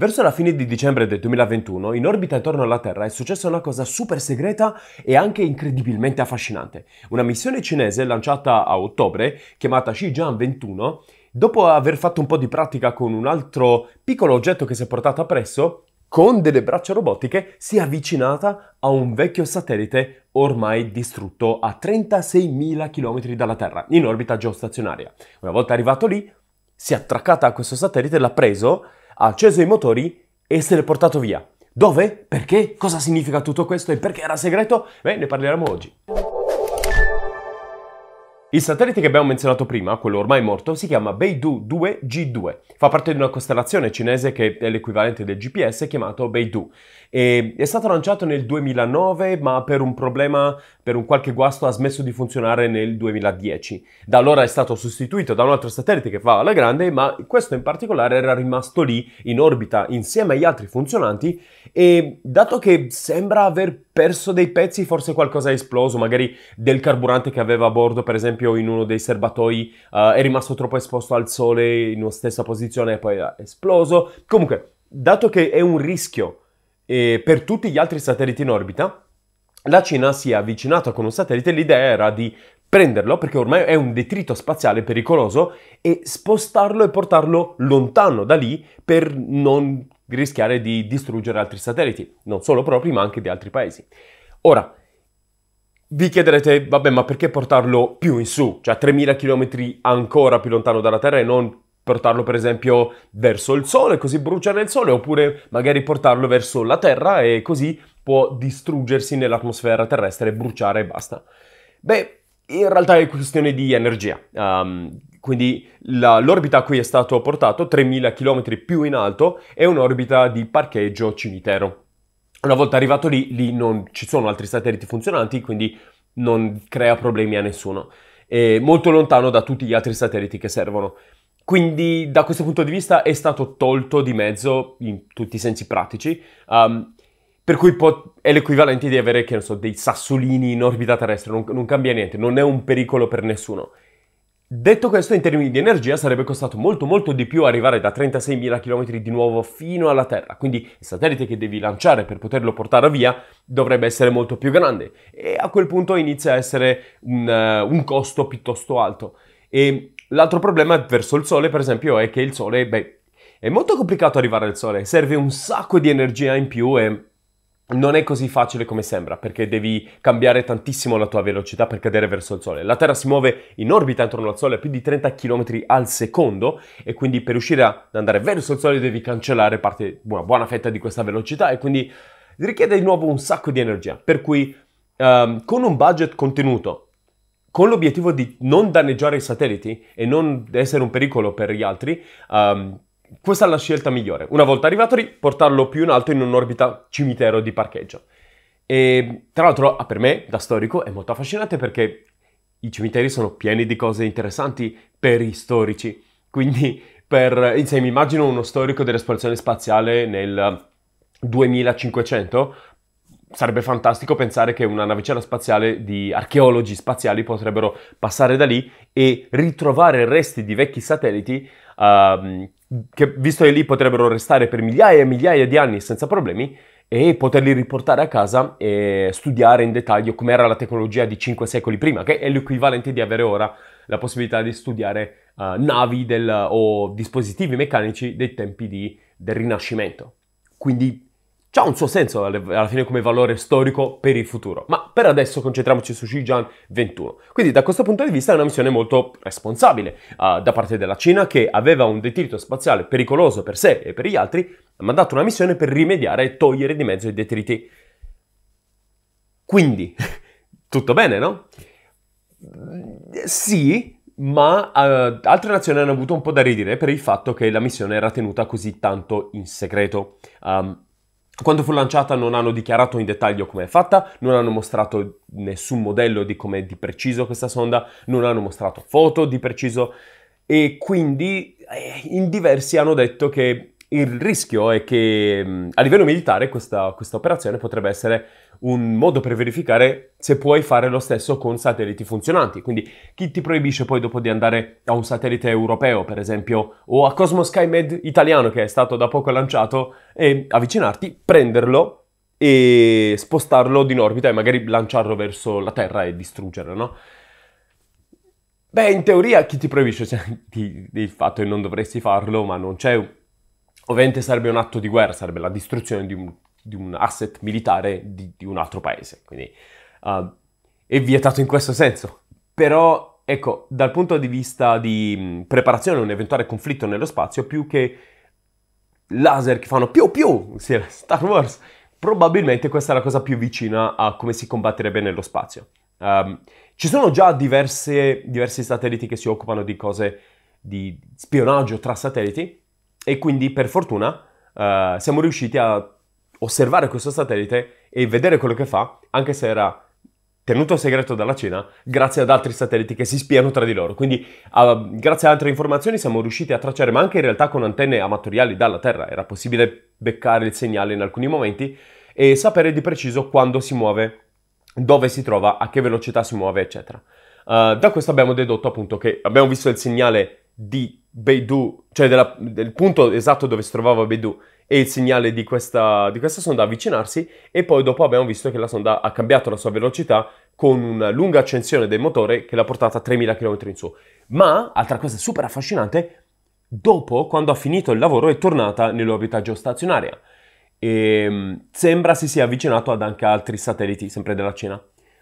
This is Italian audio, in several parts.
Verso la fine di dicembre del 2021, in orbita intorno alla Terra è successa una cosa super segreta e anche incredibilmente affascinante. Una missione cinese lanciata a ottobre, chiamata Xijian 21, dopo aver fatto un po' di pratica con un altro piccolo oggetto che si è portato appresso, con delle braccia robotiche si è avvicinata a un vecchio satellite ormai distrutto a 36.000 km dalla Terra, in orbita geostazionaria. Una volta arrivato lì, si è attraccata a questo satellite, l'ha preso, ha acceso i motori e se l'è portato via. Dove? Perché? Cosa significa tutto questo e perché era segreto? Beh, ne parleremo oggi. Il satellite che abbiamo menzionato prima, quello ormai morto, si chiama Beidou 2G2. Fa parte di una costellazione cinese che è l'equivalente del GPS chiamato Beidou. E è stato lanciato nel 2009, ma per un problema, per un qualche guasto, ha smesso di funzionare nel 2010. Da allora è stato sostituito da un altro satellite che fa alla grande, ma questo in particolare era rimasto lì in orbita insieme agli altri funzionanti e dato che sembra aver perso dei pezzi, forse qualcosa è esploso, magari del carburante che aveva a bordo, per esempio in uno dei serbatoi uh, è rimasto troppo esposto al sole in una stessa posizione e poi è esploso. Comunque, dato che è un rischio eh, per tutti gli altri satelliti in orbita, la Cina si è avvicinata con un satellite, l'idea era di prenderlo, perché ormai è un detrito spaziale pericoloso, e spostarlo e portarlo lontano da lì per non rischiare di distruggere altri satelliti, non solo propri ma anche di altri paesi. Ora, vi chiederete, vabbè, ma perché portarlo più in su, cioè 3000 km ancora più lontano dalla Terra e non portarlo per esempio verso il Sole, così brucia nel Sole, oppure magari portarlo verso la Terra e così può distruggersi nell'atmosfera terrestre, bruciare e basta. Beh, in realtà è questione di energia. Um, quindi la, l'orbita a cui è stato portato, 3000 km più in alto, è un'orbita di parcheggio cimitero. Una volta arrivato lì, lì non ci sono altri satelliti funzionanti, quindi non crea problemi a nessuno. È molto lontano da tutti gli altri satelliti che servono. Quindi da questo punto di vista è stato tolto di mezzo in tutti i sensi pratici. Um, per cui po- è l'equivalente di avere, che ne so, dei sassolini in orbita terrestre, non, non cambia niente, non è un pericolo per nessuno. Detto questo, in termini di energia sarebbe costato molto molto di più arrivare da 36.000 km di nuovo fino alla Terra, quindi il satellite che devi lanciare per poterlo portare via dovrebbe essere molto più grande e a quel punto inizia a essere un, uh, un costo piuttosto alto. E l'altro problema verso il Sole, per esempio, è che il Sole, beh, è molto complicato arrivare al Sole, serve un sacco di energia in più e non è così facile come sembra, perché devi cambiare tantissimo la tua velocità per cadere verso il Sole. La Terra si muove in orbita intorno al Sole a più di 30 km al secondo e quindi per riuscire ad andare verso il Sole devi cancellare parte, una buona fetta di questa velocità e quindi richiede di nuovo un sacco di energia. Per cui um, con un budget contenuto, con l'obiettivo di non danneggiare i satelliti e non essere un pericolo per gli altri, um, questa è la scelta migliore. Una volta arrivato lì, portarlo più in alto in un'orbita cimitero di parcheggio. E tra l'altro, ah, per me, da storico, è molto affascinante perché i cimiteri sono pieni di cose interessanti per i storici. Quindi, per, se immagino uno storico dell'esplorazione spaziale nel 2500, sarebbe fantastico pensare che una navicella spaziale di archeologi spaziali potrebbero passare da lì e ritrovare resti di vecchi satelliti uh, che visto che lì potrebbero restare per migliaia e migliaia di anni senza problemi e poterli riportare a casa e studiare in dettaglio com'era la tecnologia di 5 secoli prima, che è l'equivalente di avere ora la possibilità di studiare uh, navi del, o dispositivi meccanici dei tempi di, del Rinascimento. Quindi ha un suo senso alla fine come valore storico per il futuro, ma per adesso concentriamoci su Xinjiang 21. Quindi da questo punto di vista è una missione molto responsabile uh, da parte della Cina che aveva un detrito spaziale pericoloso per sé e per gli altri, ha mandato una missione per rimediare e togliere di mezzo i detriti. Quindi, tutto bene, no? Sì, ma uh, altre nazioni hanno avuto un po' da ridire per il fatto che la missione era tenuta così tanto in segreto. Um, quando fu lanciata non hanno dichiarato in dettaglio come è fatta, non hanno mostrato nessun modello di come è di preciso questa sonda, non hanno mostrato foto di preciso e quindi eh, in diversi hanno detto che il rischio è che a livello militare questa, questa, operazione potrebbe essere un modo per verificare se puoi fare lo stesso con satelliti funzionanti. Quindi chi ti proibisce poi dopo di andare a un satellite europeo, per esempio, o a Cosmo SkyMed italiano che è stato da poco lanciato, e avvicinarti, prenderlo e spostarlo in orbita e magari lanciarlo verso la Terra e distruggerlo, no? Beh, in teoria chi ti proibisce cioè, di, il fatto e non dovresti farlo, ma non c'è ovviamente sarebbe un atto di guerra, sarebbe la distruzione di un, di un asset militare di, di, un altro paese, quindi uh, è vietato in questo senso. Però, ecco, dal punto di vista di mm, preparazione a un eventuale conflitto nello spazio, più che laser che fanno più più, sì, Star Wars, probabilmente questa è la cosa più vicina a come si combatterebbe nello spazio. Um, ci sono già diverse, diversi satelliti che si occupano di cose di spionaggio tra satelliti, e quindi per fortuna eh, siamo riusciti a osservare questo satellite e vedere quello che fa, anche se era tenuto segreto dalla Cina, grazie ad altri satelliti che si spiano tra di loro. Quindi a, grazie ad altre informazioni siamo riusciti a tracciare, ma anche in realtà con antenne amatoriali dalla Terra, era possibile beccare il segnale in alcuni momenti e sapere di preciso quando si muove, dove si trova, a che velocità si muove, eccetera. Uh, da questo abbiamo dedotto appunto che abbiamo visto il segnale di Beidou, cioè della, del punto esatto dove si trovava Beidou e il segnale di questa, di questa sonda avvicinarsi e poi dopo abbiamo visto che la sonda ha cambiato la sua velocità con una lunga accensione del motore che l'ha portata a 3000 km in su. Ma, altra cosa super affascinante, dopo, quando ha finito il lavoro, è tornata nell'orbita geostazionaria e ehm, sembra si sia avvicinato ad anche altri satelliti, sempre della Cina.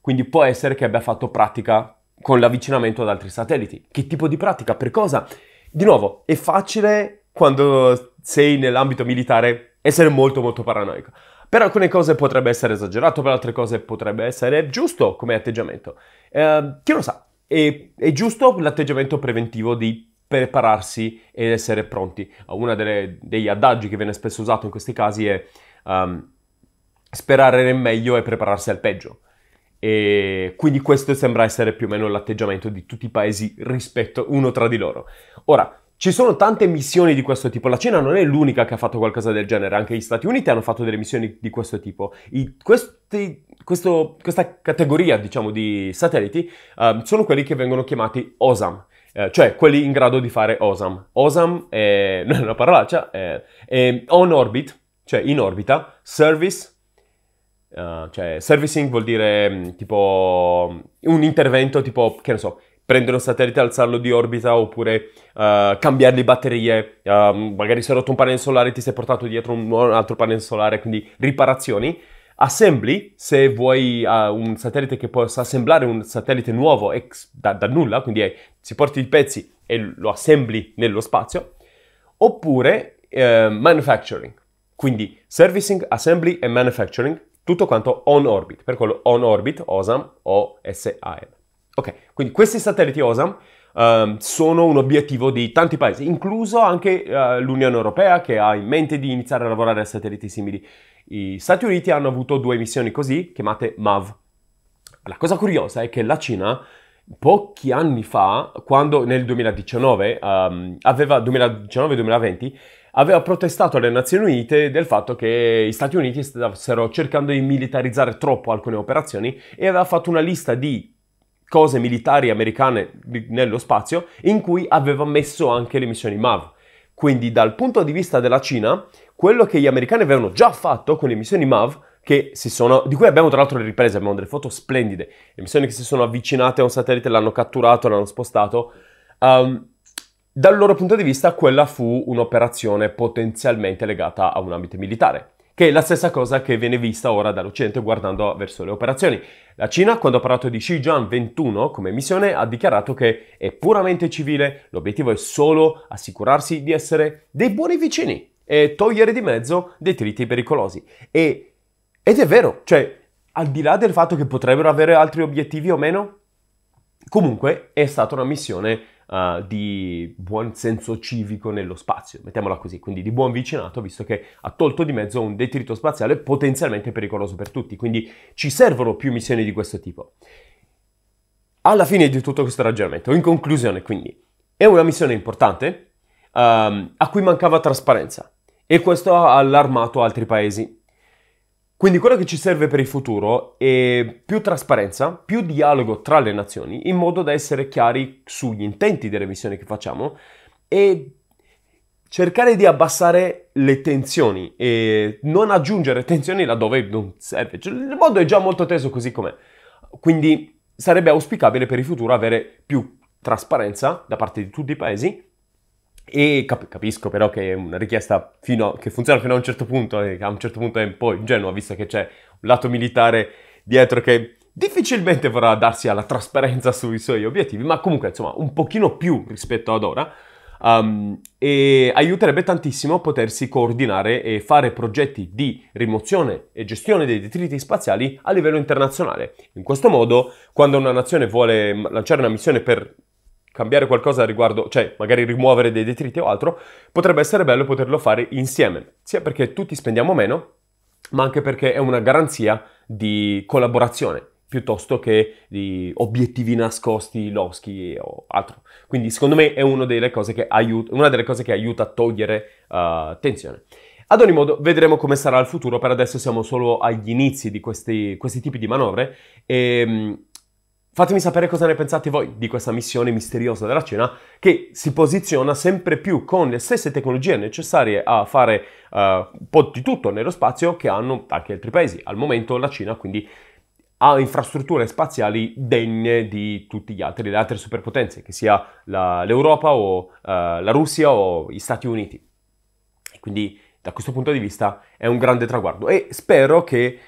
Quindi può essere che abbia fatto pratica con l'avvicinamento ad altri satelliti. Che tipo di pratica? Per cosa? Di nuovo, è facile quando sei nell'ambito militare essere molto molto paranoico. Per alcune cose potrebbe essere esagerato, per altre cose potrebbe essere giusto come atteggiamento. Eh, chi lo sa? È, è giusto l'atteggiamento preventivo di prepararsi ed essere pronti. Uno degli adagi che viene spesso usato in questi casi è um, sperare nel meglio e prepararsi al peggio. E quindi questo sembra essere più o meno l'atteggiamento di tutti i paesi rispetto uno tra di loro. Ora, ci sono tante missioni di questo tipo, la Cina non è l'unica che ha fatto qualcosa del genere, anche gli Stati Uniti hanno fatto delle missioni di questo tipo. I, questi, questo, questa categoria, diciamo, di satelliti um, sono quelli che vengono chiamati OSAM, eh, cioè quelli in grado di fare OSAM. OSAM è, non è una parolaccia, è, è on orbit, cioè in orbita, service Uh, cioè, servicing vuol dire mm, tipo un intervento tipo, che ne so, prendere un satellite e alzarlo di orbita oppure uh, cambiare le batterie, uh, magari si è rotto un pannello solare e ti sei portato dietro un, un altro pannello solare, quindi riparazioni. Assembly, se vuoi eh, un satellite che possa assemblare un satellite nuovo ex, da, da, nulla, quindi è, si porti i pezzi e lo assembli nello spazio, oppure manufacturing, quindi servicing, assembly e manufacturing, tutto quanto on orbit, per quello on orbit OSAM o SAM. Ok, quindi questi satelliti OSAM um, ehm, sono un obiettivo di tanti paesi, incluso anche uh, l'Unione Europea che ha in mente di iniziare a lavorare a satelliti simili. Gli Stati Uniti hanno avuto due missioni così, chiamate MAV. La cosa curiosa è che la Cina pochi anni fa, quando nel 2019, um, ehm, aveva 2019-2020, aveva protestato alle Nazioni Unite del fatto che gli Stati Uniti stessero cercando di militarizzare troppo alcune operazioni e aveva fatto una lista di cose militari americane nello spazio in cui aveva messo anche le missioni MAV. Quindi dal punto di vista della Cina, quello che gli americani avevano già fatto con le missioni MAV sono, di cui abbiamo tra l'altro le riprese, abbiamo delle foto splendide, le missioni che si sono avvicinate a un satellite, l'hanno catturato, l'hanno spostato, um, dal loro punto di vista quella fu un'operazione potenzialmente legata a un ambito militare, che è la stessa cosa che viene vista ora dall'Occidente guardando verso le operazioni. La Cina, quando ha parlato di Xinjiang 21 come missione, ha dichiarato che è puramente civile, l'obiettivo è solo assicurarsi di essere dei buoni vicini e togliere di mezzo detriti pericolosi. E, ed è vero, cioè, al di là del fatto che potrebbero avere altri obiettivi o meno, comunque è stata una missione uh, di buon senso civico nello spazio, mettiamola così, quindi di buon vicinato, visto che ha tolto di mezzo un detrito spaziale potenzialmente pericoloso per tutti, quindi ci servono più missioni di questo tipo. Alla fine di tutto questo ragionamento, in conclusione quindi, è una missione importante um, a cui mancava trasparenza e questo ha allarmato altri paesi. Quindi quello che ci serve per il futuro è più trasparenza, più dialogo tra le nazioni, in modo da essere chiari sugli intenti delle missioni che facciamo e cercare di abbassare le tensioni e non aggiungere tensioni laddove non serve. Cioè, il mondo è già molto teso così com'è. Quindi sarebbe auspicabile per il futuro avere più trasparenza da parte di tutti i paesi e cap- capisco però che è una richiesta a, che funziona fino a un certo punto, e a un certo punto è un po' ingenua, visto che c'è un lato militare dietro che difficilmente vorrà darsi alla trasparenza sui suoi obiettivi, ma comunque insomma un pochino più rispetto ad ora. Um, e aiuterebbe tantissimo potersi coordinare e fare progetti di rimozione e gestione dei detriti spaziali a livello internazionale. In questo modo, quando una nazione vuole lanciare una missione per cambiare qualcosa riguardo, cioè magari rimuovere dei detriti o altro, potrebbe essere bello poterlo fare insieme, sia perché tutti spendiamo meno, ma anche perché è una garanzia di collaborazione piuttosto che di obiettivi nascosti, loschi o altro. Quindi secondo me è una delle cose che aiuta, cose che aiuta a togliere uh, tensione. Ad ogni modo, vedremo come sarà il futuro, per adesso siamo solo agli inizi di questi, questi tipi di manovre e ehm, Fatemi sapere cosa ne pensate voi di questa missione misteriosa della Cina che si posiziona sempre più con le stesse tecnologie necessarie a fare uh, eh, un po' di tutto nello spazio che hanno anche altri paesi. Al momento la Cina quindi ha infrastrutture spaziali degne di tutti gli altri, le altre superpotenze, che sia la, l'Europa o uh, la Russia o gli Stati Uniti. Quindi da questo punto di vista è un grande traguardo e spero che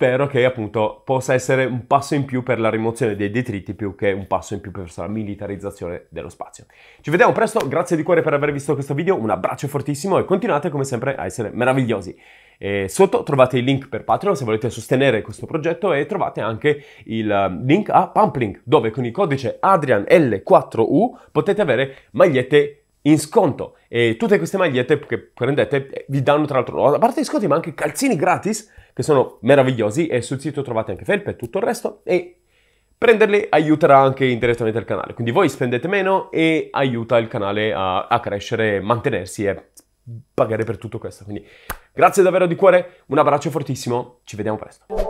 spero che appunto possa essere un passo in più per la rimozione dei detriti più che un passo in più per la militarizzazione dello spazio. Ci vediamo presto, grazie di cuore per aver visto questo video, un abbraccio fortissimo e continuate come sempre a essere meravigliosi. E sotto trovate il link per Patreon se volete sostenere questo progetto e trovate anche il um, link a Pumplink dove con il codice ADRIANL4U potete avere magliette in sconto e tutte queste magliette che prendete eh, vi danno tra l'altro a parte gli sconti ma anche calzini gratis che sono meravigliosi e sul sito trovate anche felpe e tutto il resto e prenderli aiuterà anche indirettamente il canale. Quindi voi spendete meno e aiuta il canale a, a crescere, mantenersi e pagare per tutto questo. Quindi grazie davvero di cuore, un abbraccio fortissimo, ci vediamo presto.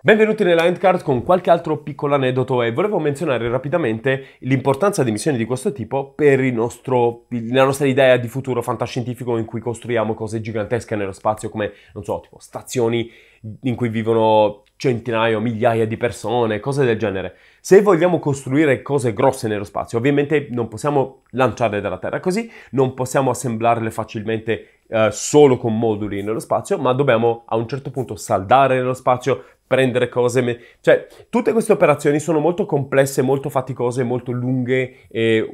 Benvenuti nella Endcard con qualche altro piccolo aneddoto e volevo menzionare rapidamente l'importanza di missioni di questo tipo per nostro, la nostra idea di futuro fantascientifico in cui costruiamo cose gigantesche nello spazio come, non so, tipo stazioni in cui vivono centinaia o migliaia di persone, cose del genere. Se vogliamo costruire cose grosse nello spazio, ovviamente non possiamo lanciarle dalla Terra così, non possiamo assemblarle facilmente eh, solo con moduli nello spazio, ma dobbiamo a un certo punto saldare nello spazio, prendere cose. Cioè, tutte queste operazioni sono molto complesse, molto faticose, molto lunghe e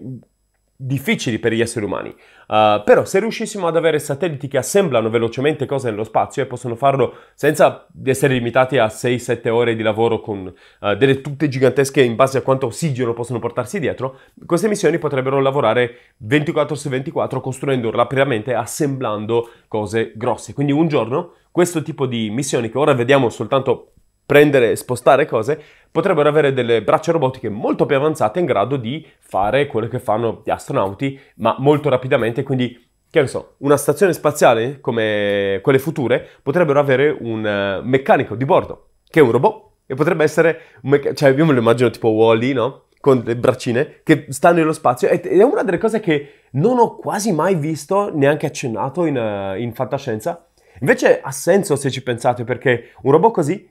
difficili per gli esseri umani. Uh, però se riuscissimo ad avere satelliti che assemblano velocemente cose nello spazio e possono farlo senza essere limitati a 6-7 ore di lavoro con uh, delle tute gigantesche in base a quanto ossigeno possono portarsi dietro, queste missioni potrebbero lavorare 24 su 24 costruendo rapidamente, assemblando cose grosse. Quindi un giorno questo tipo di missioni che ora vediamo soltanto prendere e spostare cose, potrebbero avere delle braccia robotiche molto più avanzate in grado di fare quello che fanno gli astronauti, ma molto rapidamente, quindi che ne so, una stazione spaziale come quelle future potrebbero avere un eh, meccanico di bordo che è un robot e potrebbe essere un meccanico, cioè io me lo immagino tipo Wally, no? Con le braccine che stanno nello spazio ed è una delle cose che non ho quasi mai visto, neanche accennato in, eh, in fantascienza. Invece ha senso se ci pensate perché un robot così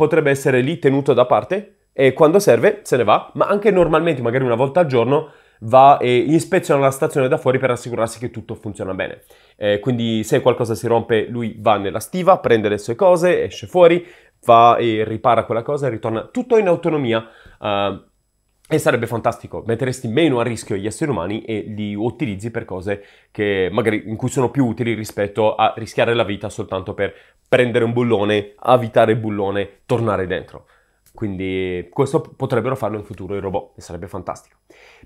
potrebbe essere lì tenuto da parte e quando serve se ne va, ma anche normalmente, magari una volta al giorno, va e ispeziona la stazione da fuori per assicurarsi che tutto funziona bene. Eh, quindi se qualcosa si rompe, lui va nella stiva, prende le sue cose, esce fuori, va e ripara quella cosa e ritorna tutto in autonomia. Uh, e sarebbe fantastico, metteresti meno a rischio gli esseri umani e li utilizzi per cose che magari in cui sono più utili rispetto a rischiare la vita soltanto per prendere un bullone, avvitare il bullone, tornare dentro. Quindi questo potrebbero farlo in futuro i robot e sarebbe fantastico.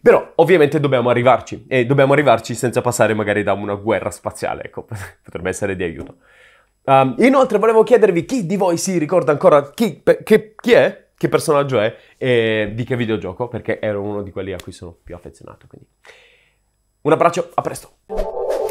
Però ovviamente dobbiamo arrivarci e dobbiamo arrivarci senza passare magari da una guerra spaziale, ecco, potrebbe essere di aiuto. Um, inoltre volevo chiedervi chi di voi si ricorda ancora chi, pe, che, chi è che personaggio è e di che videogioco, perché ero uno di quelli a cui sono più affezionato. Quindi. Un abbraccio, a presto!